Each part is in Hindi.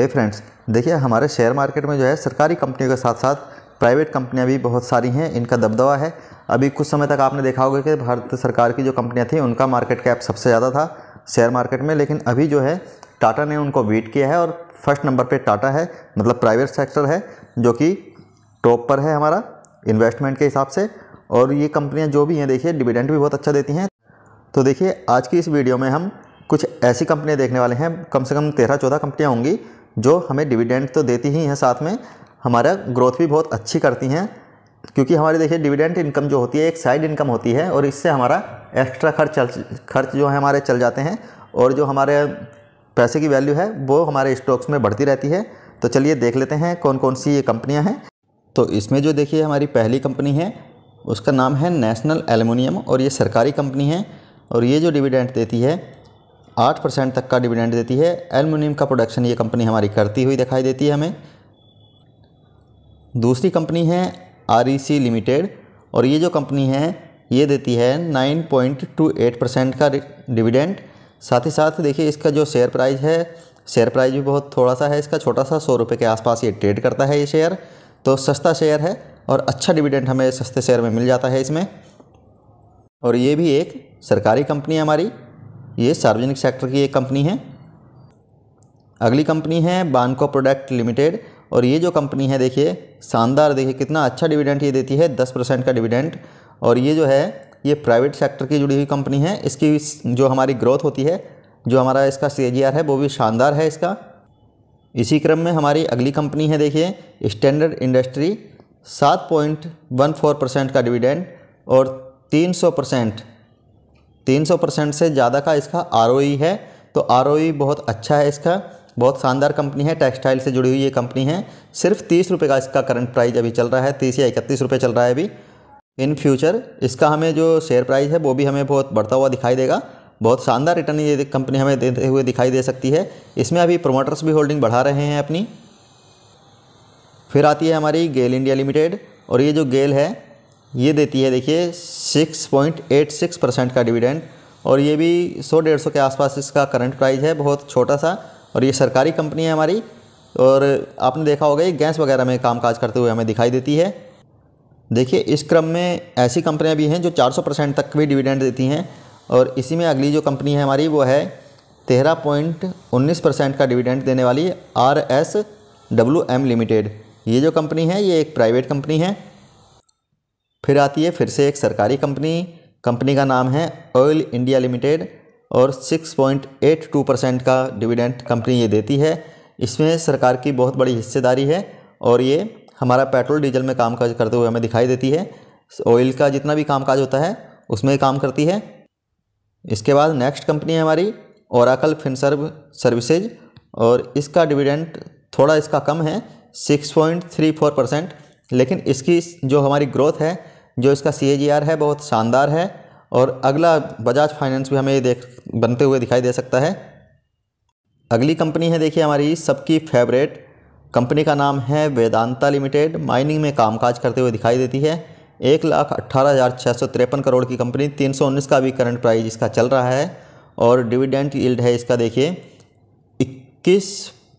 है फ्रेंड्स देखिए हमारे शेयर मार्केट में जो है सरकारी कंपनियों के साथ साथ प्राइवेट कंपनियां भी बहुत सारी हैं इनका दबदबा है अभी कुछ समय तक आपने देखा होगा कि भारत सरकार की जो कंपनियां थी उनका मार्केट कैप सबसे ज़्यादा था शेयर मार्केट में लेकिन अभी जो है टाटा ने उनको वीट किया है और फर्स्ट नंबर पर टाटा है मतलब प्राइवेट सेक्टर है जो कि टॉप पर है हमारा इन्वेस्टमेंट के हिसाब से और ये कंपनियाँ जो भी हैं देखिए डिविडेंट भी बहुत अच्छा देती हैं तो देखिए आज की इस वीडियो में हम कुछ ऐसी कंपनियां देखने वाले हैं कम से कम तेरह चौदह कंपनियां होंगी जो हमें डिविडेंड तो देती ही हैं साथ में हमारा ग्रोथ भी बहुत अच्छी करती हैं क्योंकि हमारी देखिए डिविडेंड इनकम जो होती है एक साइड इनकम होती है और इससे हमारा एक्स्ट्रा खर्च चल खर्च जो है हमारे चल जाते हैं और जो हमारे पैसे की वैल्यू है वो हमारे स्टॉक्स में बढ़ती रहती है तो चलिए देख लेते हैं कौन कौन सी ये कंपनियाँ हैं तो इसमें जो देखिए हमारी पहली कंपनी है उसका नाम है नेशनल एलुमिनियम और ये सरकारी कंपनी है और ये जो डिविडेंट देती है आठ परसेंट तक का डिविडेंड देती है एलमिनियम का प्रोडक्शन ये कंपनी हमारी करती हुई दिखाई देती है हमें दूसरी कंपनी है आर लिमिटेड और ये जो कंपनी है ये देती है 9.28 परसेंट का डिविडेंड साथ ही साथ देखिए इसका जो शेयर प्राइस है शेयर प्राइस भी बहुत थोड़ा सा है इसका छोटा सा सौ रुपये के आसपास ये ट्रेड करता है ये शेयर तो सस्ता शेयर है और अच्छा डिविडेंड हमें सस्ते शेयर में मिल जाता है इसमें और ये भी एक सरकारी कंपनी है हमारी ये सार्वजनिक सेक्टर की एक कंपनी है अगली कंपनी है बानको प्रोडक्ट लिमिटेड और ये जो कंपनी है देखिए शानदार देखिए कितना अच्छा डिविडेंट ये देती है दस परसेंट का डिविडेंट और ये जो है ये प्राइवेट सेक्टर की जुड़ी हुई कंपनी है इसकी जो हमारी ग्रोथ होती है जो हमारा इसका सी है वो भी शानदार है इसका इसी क्रम में हमारी अगली कंपनी है देखिए स्टैंडर्ड इंडस्ट्री सात पॉइंट वन फोर परसेंट का डिविडेंट और तीन सौ परसेंट 300 परसेंट से ज़्यादा का इसका आर है तो आर बहुत अच्छा है इसका बहुत शानदार कंपनी है टेक्सटाइल से जुड़ी हुई ये कंपनी है सिर्फ तीस रुपये का इसका करंट प्राइस अभी चल रहा है तीस या इकतीस रुपये चल रहा है अभी इन फ्यूचर इसका हमें जो शेयर प्राइस है वो भी हमें बहुत बढ़ता हुआ दिखाई देगा बहुत शानदार रिटर्न ये कंपनी हमें देते हुए दिखाई दे सकती है इसमें अभी प्रोमोटर्स भी होल्डिंग बढ़ा रहे हैं अपनी फिर आती है हमारी गेल इंडिया लिमिटेड और ये जो गेल है ये देती है देखिए 6.86 परसेंट का डिविडेंड और ये भी 100 डेढ़ सौ के आसपास इसका करंट प्राइस है बहुत छोटा सा और ये सरकारी कंपनी है हमारी और आपने देखा होगा ये गैस वगैरह में काम काज करते हुए हमें दिखाई देती है देखिए इस क्रम में ऐसी कंपनियां भी हैं जो 400 परसेंट तक भी डिविडेंड देती हैं और इसी में अगली जो कंपनी है हमारी वो है तेरह पॉइंट उन्नीस परसेंट का डिविडेंड देने वाली R S W M limited ये जो कंपनी है ये एक प्राइवेट कंपनी है फिर आती है फिर से एक सरकारी कंपनी कंपनी का नाम है ऑयल इंडिया लिमिटेड और 6.82 परसेंट का डिविडेंड कंपनी ये देती है इसमें सरकार की बहुत बड़ी हिस्सेदारी है और ये हमारा पेट्रोल डीजल में काम काज करते हुए हमें दिखाई देती है ऑयल का जितना भी काम काज होता है उसमें काम करती है इसके बाद नेक्स्ट कंपनी है हमारी ओराकल फिनसर्व सर्विसेज और इसका डिविडेंट थोड़ा इसका कम है 6.34 परसेंट लेकिन इसकी जो हमारी ग्रोथ है जो इसका सी है बहुत शानदार है और अगला बजाज फाइनेंस भी हमें ये देख बनते हुए दिखाई दे सकता है अगली कंपनी है देखिए हमारी सबकी फेवरेट कंपनी का नाम है वेदांता लिमिटेड माइनिंग में कामकाज करते हुए दिखाई देती है एक लाख अट्ठारह हज़ार छः सौ तिरपन करोड़ की कंपनी तीन सौ उन्नीस का भी करंट प्राइस इसका चल रहा है और डिविडेंट यील्ड है इसका देखिए इक्कीस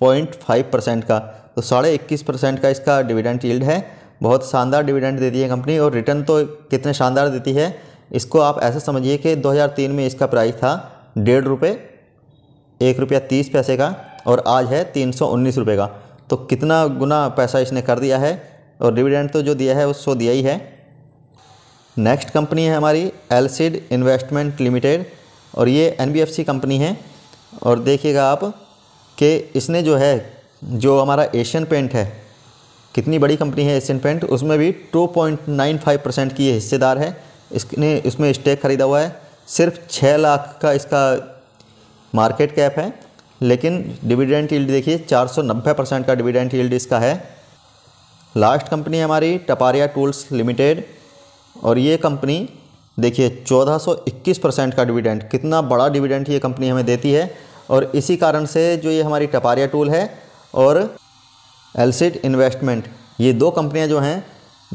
पॉइंट फाइव परसेंट का तो साढ़े इक्कीस परसेंट का इसका डिविडेंट यील्ड है बहुत शानदार डिविडेंड देती है कंपनी और रिटर्न तो कितने शानदार देती है इसको आप ऐसा समझिए कि 2003 में इसका प्राइस था डेढ़ रुपये एक रुपया तीस पैसे का और आज है तीन सौ उन्नीस रुपये का तो कितना गुना पैसा इसने कर दिया है और डिविडेंड तो जो दिया है उसको दिया ही है नेक्स्ट कंपनी है हमारी एलसीड इन्वेस्टमेंट लिमिटेड और ये एन कंपनी है और देखिएगा आप कि इसने जो है जो हमारा एशियन पेंट है कितनी बड़ी कंपनी है एशियन पेंट उसमें भी 2.95 परसेंट की ये हिस्सेदार है इसने इसमें स्टेक खरीदा हुआ है सिर्फ छः लाख का इसका मार्केट कैप है लेकिन डिविडेंट यील्ड देखिए 490 परसेंट का डिविडेंट यील्ड इसका है लास्ट कंपनी है हमारी टपारिया टूल्स लिमिटेड और ये कंपनी देखिए 1421 परसेंट का डिविडेंट कितना बड़ा डिविडेंट ये कंपनी हमें देती है और इसी कारण से जो ये हमारी टपारिया टूल है और एलसीड इन्वेस्टमेंट e ये दो कंपनियां जो हैं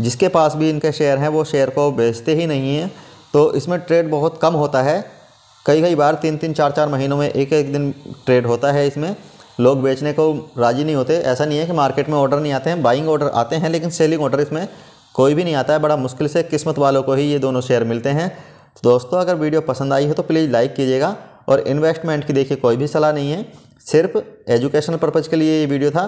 जिसके पास भी इनके शेयर हैं वो शेयर को बेचते ही नहीं हैं तो इसमें ट्रेड बहुत कम होता है कई कई बार तीन तीन चार चार महीनों में एक एक दिन ट्रेड होता है इसमें लोग बेचने को राज़ी नहीं होते ऐसा नहीं है कि मार्केट में ऑर्डर नहीं आते हैं बाइंग ऑर्डर आते हैं लेकिन सेलिंग ऑर्डर इसमें कोई भी नहीं आता है बड़ा मुश्किल से किस्मत वालों को ही ये दोनों शेयर मिलते हैं तो दोस्तों अगर वीडियो पसंद आई है तो प्लीज़ लाइक कीजिएगा और इन्वेस्टमेंट की देखिए कोई भी सलाह नहीं है सिर्फ एजुकेशन पर्पज़ के लिए ये वीडियो था